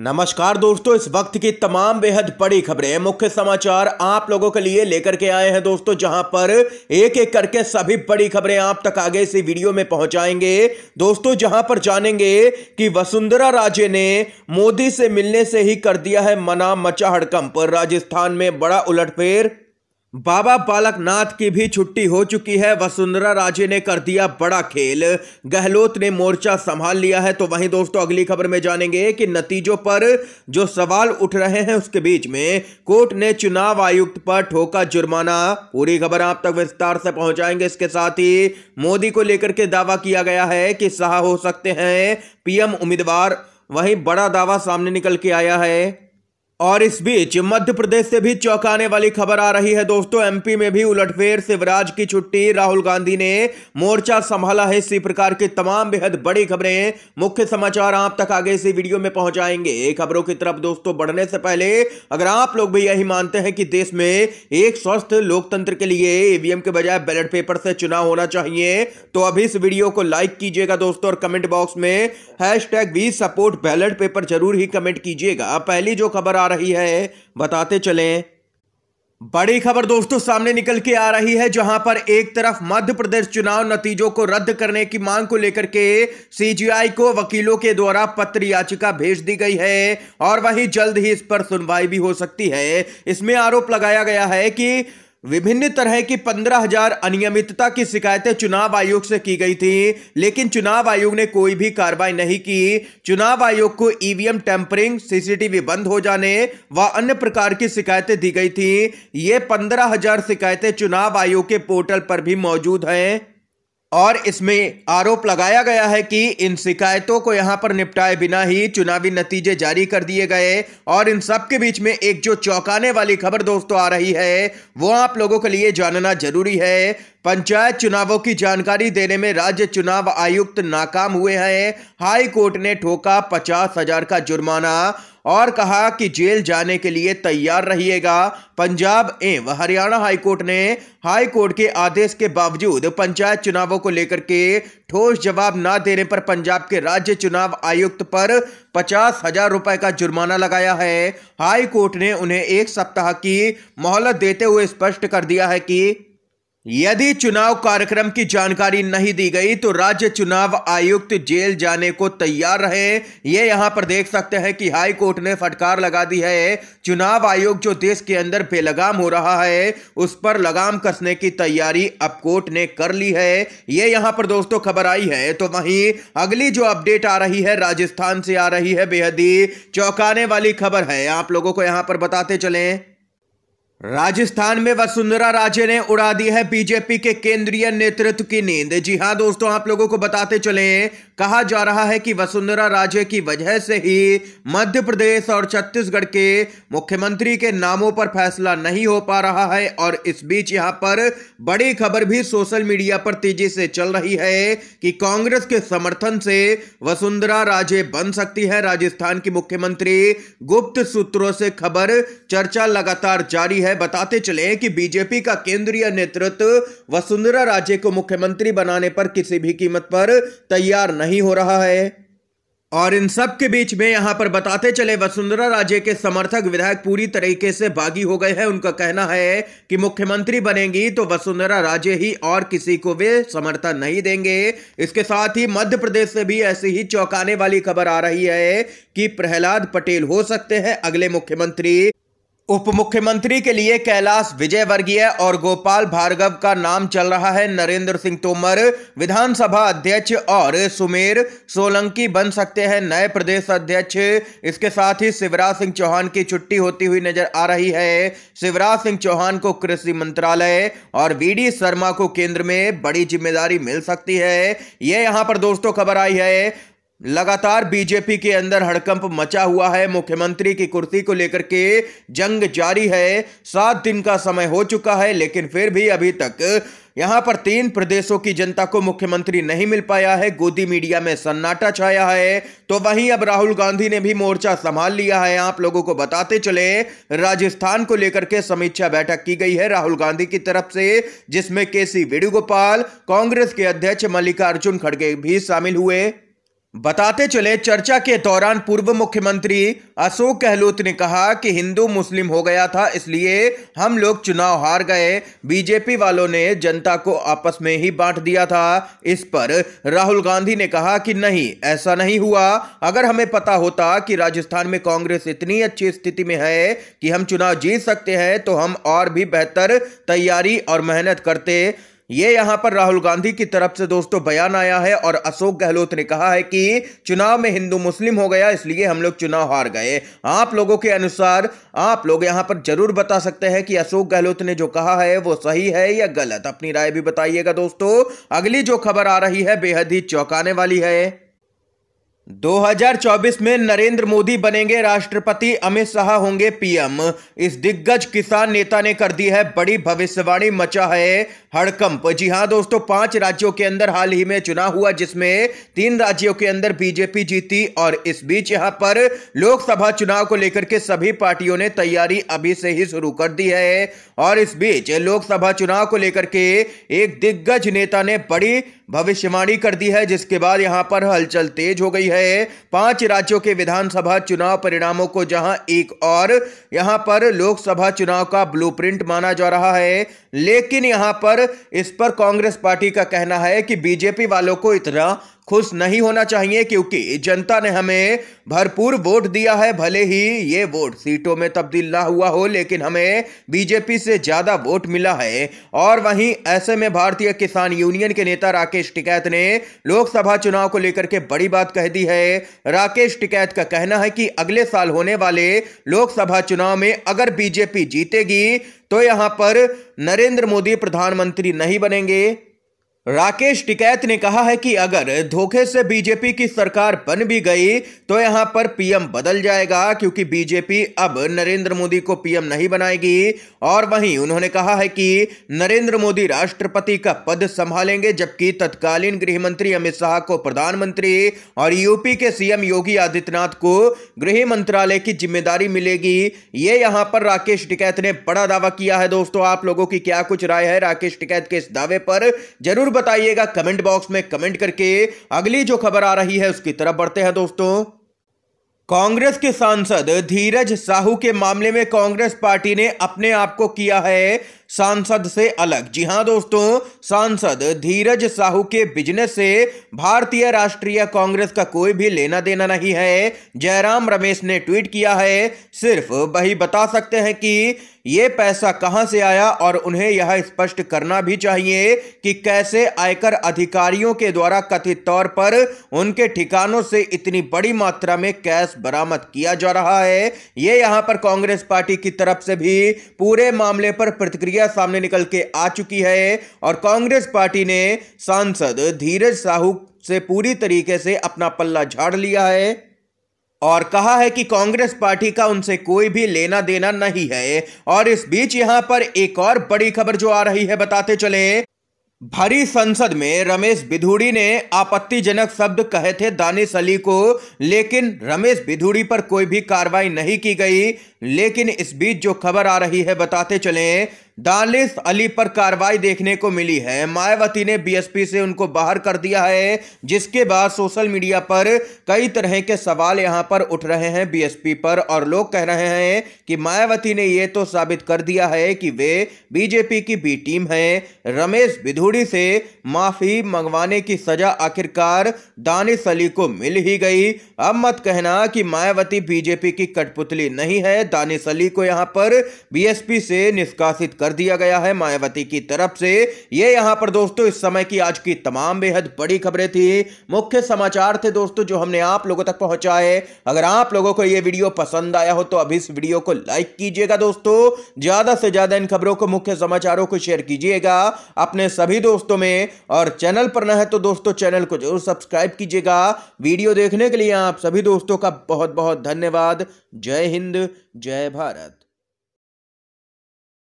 नमस्कार दोस्तों इस वक्त की तमाम बेहद बड़ी खबरें मुख्य समाचार आप लोगों के लिए लेकर के आए हैं दोस्तों जहां पर एक एक करके सभी बड़ी खबरें आप तक आगे इसी वीडियो में पहुंचाएंगे दोस्तों जहां पर जानेंगे कि वसुंधरा राजे ने मोदी से मिलने से ही कर दिया है मना मचा हड़कंप राजस्थान में बड़ा उलटफेर बाबा बालकनाथ की भी छुट्टी हो चुकी है वसुंधरा राजे ने कर दिया बड़ा खेल गहलोत ने मोर्चा संभाल लिया है तो वहीं दोस्तों अगली खबर में जानेंगे कि नतीजों पर जो सवाल उठ रहे हैं उसके बीच में कोर्ट ने चुनाव आयुक्त पर ठोका जुर्माना पूरी खबर आप तक विस्तार से पहुंचाएंगे इसके साथ ही मोदी को लेकर के दावा किया गया है कि शाह हो सकते हैं पीएम उम्मीदवार वहीं बड़ा दावा सामने निकल के आया है और इस बीच मध्य प्रदेश से भी चौंकाने वाली खबर आ रही है दोस्तों एमपी में भी उलटफेर शिवराज की छुट्टी राहुल गांधी ने मोर्चा संभाला है इसी प्रकार की तमाम बेहद बड़ी खबरें मुख्य समाचार आप तक आगे इसी वीडियो में पहुंचाएंगे खबरों की तरफ दोस्तों बढ़ने से पहले अगर आप लोग भी यही मानते हैं कि देश में एक स्वस्थ लोकतंत्र के लिए ईवीएम के बजाय बैलेट पेपर से चुनाव होना चाहिए तो अभी इस वीडियो को लाइक कीजिएगा दोस्तों और कमेंट बॉक्स में hash tag support ballot paper जरूर ही कमेंट कीजिएगा पहली जो खबर आ रही है बताते चलें बड़ी खबर दोस्तों सामने निकल के आ रही है जहां पर एक तरफ मध्य प्रदेश चुनाव नतीजों को रद्द करने की मांग को लेकर के सीजीआई को वकीलों के द्वारा पत्र याचिका भेज दी गई है और वहीं जल्द ही इस पर सुनवाई भी हो सकती है इसमें आरोप लगाया गया है कि विभिन्न तरह की पंद्रह हजार अनियमितता की शिकायतें चुनाव आयोग से की गई थी लेकिन चुनाव आयोग ने कोई भी कार्रवाई नहीं की चुनाव आयोग को ईवीएम टेम्परिंग सीसीटीवी बंद हो जाने व अन्य प्रकार की शिकायतें दी गई थी ये पंद्रह हजार शिकायतें चुनाव आयोग के पोर्टल पर भी मौजूद हैं और इसमें आरोप लगाया गया है कि इन शिकायतों को यहां पर निपटाए बिना ही चुनावी नतीजे जारी कर दिए गए और इन सब के बीच में एक जो चौंकाने वाली खबर दोस्तों आ रही है वो आप लोगों के लिए जानना जरूरी है पंचायत चुनावों की जानकारी देने में राज्य चुनाव आयुक्त नाकाम हुए हैं हाई कोर्ट ने ठोका पचास हजार का जुर्माना और कहा कि जेल जाने के लिए तैयार रहिएगा पंजाब एवं हरियाणा हाईकोर्ट ने हाईकोर्ट के आदेश के बावजूद पंचायत चुनावों को लेकर के ठोस जवाब ना देने पर पंजाब के राज्य चुनाव आयुक्त पर पचास हजार रुपए का जुर्माना लगाया है हाईकोर्ट ने उन्हें एक सप्ताह की मोहलत देते हुए स्पष्ट कर दिया है कि यदि चुनाव कार्यक्रम की जानकारी नहीं दी गई तो राज्य चुनाव आयुक्त जेल जाने को तैयार रहे ये यहां पर देख सकते हैं कि हाई कोर्ट ने फटकार लगा दी है चुनाव आयोग जो देश के अंदर बेलगाम हो रहा है उस पर लगाम कसने की तैयारी अब कोर्ट ने कर ली है ये यहां पर दोस्तों खबर आई है तो वहीं अगली जो अपडेट आ रही है राजस्थान से आ रही है बेहद ही चौंकाने वाली खबर है आप लोगों को यहां पर बताते चलें राजस्थान में वसुंधरा राजे ने उड़ा दी है बीजेपी के केंद्रीय नेतृत्व की नींद जी हां दोस्तों आप लोगों को बताते चले कहा जा रहा है कि वसुंधरा राजे की वजह से ही मध्य प्रदेश और छत्तीसगढ़ के मुख्यमंत्री के नामों पर फैसला नहीं हो पा रहा है और इस बीच यहां पर बड़ी खबर भी सोशल मीडिया पर तेजी से चल रही है कि कांग्रेस के समर्थन से वसुंधरा राजे बन सकती है राजस्थान की मुख्यमंत्री गुप्त सूत्रों से खबर चर्चा लगातार जारी है है बताते चले कि बीजेपी का केंद्रीय नेतृत्व वसुंधरा राजे को मुख्यमंत्री बनाने पर किसी भी कीमत पर तैयार नहीं हो रहा है और इन सब के बीच में यहां पर बताते चले वसुंधरा राजे के समर्थक विधायक पूरी तरीके से बागी हो गए हैं उनका कहना है कि मुख्यमंत्री बनेंगी तो वसुंधरा राजे ही और किसी को वे समर्थन नहीं देंगे इसके साथ ही मध्य प्रदेश से भी ऐसी ही चौंकाने वाली खबर आ रही है कि प्रहलाद पटेल हो सकते हैं अगले मुख्यमंत्री उप मुख्यमंत्री के लिए कैलाश विजयवर्गीय और गोपाल भार्गव का नाम चल रहा है नरेंद्र सिंह तोमर विधानसभा अध्यक्ष और सुमेर सोलंकी बन सकते हैं नए प्रदेश अध्यक्ष इसके साथ ही शिवराज सिंह चौहान की छुट्टी होती हुई नजर आ रही है शिवराज सिंह चौहान को कृषि मंत्रालय और वी शर्मा को केंद्र में बड़ी जिम्मेदारी मिल सकती है यह यहां पर दोस्तों खबर आई है लगातार बीजेपी के अंदर हड़कंप मचा हुआ है मुख्यमंत्री की कुर्सी को लेकर के जंग जारी है सात दिन का समय हो चुका है लेकिन फिर भी अभी तक यहां पर तीन प्रदेशों की जनता को मुख्यमंत्री नहीं मिल पाया है गोदी मीडिया में सन्नाटा छाया है तो वहीं अब राहुल गांधी ने भी मोर्चा संभाल लिया है आप लोगों को बताते चले राजस्थान को लेकर के समीक्षा बैठक की गई है राहुल गांधी की तरफ से जिसमें सी वेणुगोपाल कांग्रेस के अध्यक्ष मल्लिकार्जुन खड़गे भी शामिल हुए बताते चले चर्चा के दौरान पूर्व मुख्यमंत्री अशोक गहलोत ने कहा कि हिंदू मुस्लिम हो गया था इसलिए हम लोग चुनाव हार गए बीजेपी वालों ने जनता को आपस में ही बांट दिया था इस पर राहुल गांधी ने कहा कि नहीं ऐसा नहीं हुआ अगर हमें पता होता कि राजस्थान में कांग्रेस इतनी अच्छी स्थिति में है कि हम चुनाव जीत सकते हैं तो हम और भी बेहतर तैयारी और मेहनत करते ये यहां पर राहुल गांधी की तरफ से दोस्तों बयान आया है और अशोक गहलोत ने कहा है कि चुनाव में हिंदू मुस्लिम हो गया इसलिए हम लोग चुनाव हार गए आप लोगों के अनुसार आप लोग यहां पर जरूर बता सकते हैं कि अशोक गहलोत ने जो कहा है वो सही है या गलत अपनी राय भी बताइएगा दोस्तों अगली जो खबर आ रही है बेहद ही चौंकाने वाली है 2024 में नरेंद्र मोदी बनेंगे राष्ट्रपति अमित शाह होंगे पीएम इस दिग्गज किसान नेता ने कर दी है बड़ी भविष्यवाणी मचा है हड़कंप जी हाँ दोस्तों पांच राज्यों के अंदर हाल ही में चुनाव हुआ जिसमें तीन राज्यों के अंदर बीजेपी जीती और इस बीच यहां पर लोकसभा चुनाव को लेकर के सभी पार्टियों ने तैयारी अभी से ही शुरू कर दी है और इस बीच लोकसभा चुनाव को लेकर के एक दिग्गज नेता ने बड़ी भविष्यवाणी कर दी है जिसके बाद यहां पर हलचल तेज हो गई है पांच राज्यों के विधानसभा चुनाव परिणामों को जहां एक और यहां पर लोकसभा चुनाव का ब्लूप्रिंट माना जा रहा है लेकिन यहां पर इस पर कांग्रेस पार्टी का कहना है कि बीजेपी वालों को इतना खुश नहीं होना चाहिए क्योंकि जनता ने हमें भरपूर वोट दिया है भले ही ये वोट सीटों में तब्दील ना हुआ हो लेकिन हमें बीजेपी से ज़्यादा वोट मिला है और वहीं ऐसे में भारतीय किसान यूनियन के नेता राकेश टिकैत ने लोकसभा चुनाव को लेकर के बड़ी बात कह दी है राकेश टिकैत का कहना है कि अगले साल होने वाले लोकसभा चुनाव में अगर बीजेपी जीतेगी तो यहां पर नरेंद्र मोदी प्रधानमंत्री नहीं बनेंगे राकेश टिकैत ने कहा है कि अगर धोखे से बीजेपी की सरकार बन भी गई तो यहां पर पीएम बदल जाएगा क्योंकि बीजेपी अब नरेंद्र मोदी को पीएम नहीं बनाएगी और वहीं उन्होंने कहा है कि नरेंद्र मोदी राष्ट्रपति का पद संभालेंगे जबकि तत्कालीन गृह मंत्री अमित शाह को प्रधानमंत्री और यूपी के सीएम योगी आदित्यनाथ को गृह मंत्रालय की जिम्मेदारी मिलेगी ये यहाँ पर राकेश टिकैत ने बड़ा दावा किया है दोस्तों आप लोगों की क्या कुछ राय है राकेश टिकैत के इस दावे पर जरूर बताइएगा कमेंट बॉक्स में कमेंट करके अगली जो खबर आ रही है उसकी तरफ बढ़ते हैं दोस्तों कांग्रेस के सांसद धीरज साहू के मामले में कांग्रेस पार्टी ने अपने आप को किया है सांसद से अलग जी हां दोस्तों सांसद धीरज साहू के बिजनेस से भारतीय राष्ट्रीय कांग्रेस का कोई भी लेना देना नहीं है जयराम रमेश ने ट्वीट किया है सिर्फ वही बता सकते हैं कि ये पैसा कहां से आया और उन्हें यह स्पष्ट करना भी चाहिए कि कैसे आयकर अधिकारियों के द्वारा कथित तौर पर उनके ठिकानों से इतनी बड़ी मात्रा में कैश बरामद किया जा रहा है ये यहां पर कांग्रेस पार्टी की तरफ से भी पूरे मामले पर प्रतिक्रिया सामने निकल के आ चुकी है और कांग्रेस पार्टी ने सांसद धीरज साहू से पूरी तरीके से अपना पल्ला झाड़ लिया है और कहा है कि कांग्रेस पार्टी का उनसे कोई भी लेना देना नहीं है और इस बीच यहां पर एक और बड़ी खबर जो आ रही है बताते चले भरी संसद में रमेश बिधूड़ी ने आपत्तिजनक शब्द कहे थे दानिश अली को लेकिन रमेश बिधूड़ी पर कोई भी कार्रवाई नहीं की गई लेकिन इस बीच जो खबर आ रही है बताते चलें दानिश अली पर कार्रवाई देखने को मिली है मायावती ने बीएसपी से उनको बाहर कर दिया है जिसके बाद सोशल मीडिया पर कई तरह के सवाल यहां पर उठ रहे हैं बीएसपी पर और लोग कह रहे हैं कि मायावती ने यह तो साबित कर दिया है कि वे बीजेपी की बी टीम है रमेश बिधूड़ी से माफी मंगवाने की सजा आखिरकार दानिश अली को मिल ही गई अब मत कहना कि मायावती बीजेपी की कठपुतली नहीं है दानिश अली को यहां पर बीएसपी से निष्कासित कर दिया गया है मायावती की तरफ से ये यहां पर दोस्तों इस समय की आज की तमाम बेहद बड़ी खबरें थी मुख्य समाचार थे दोस्तों जो हमने आप लोगों तक पहुंचाए अगर आप लोगों को यह वीडियो पसंद आया हो तो अभी इस वीडियो को लाइक कीजिएगा दोस्तों ज्यादा से ज्यादा इन खबरों को मुख्य समाचारों को शेयर कीजिएगा अपने सभी दोस्तों में और चैनल पर न है तो दोस्तों चैनल को जरूर सब्सक्राइब कीजिएगा वीडियो देखने के लिए आप सभी दोस्तों का बहुत बहुत धन्यवाद जय हिंद जय भारत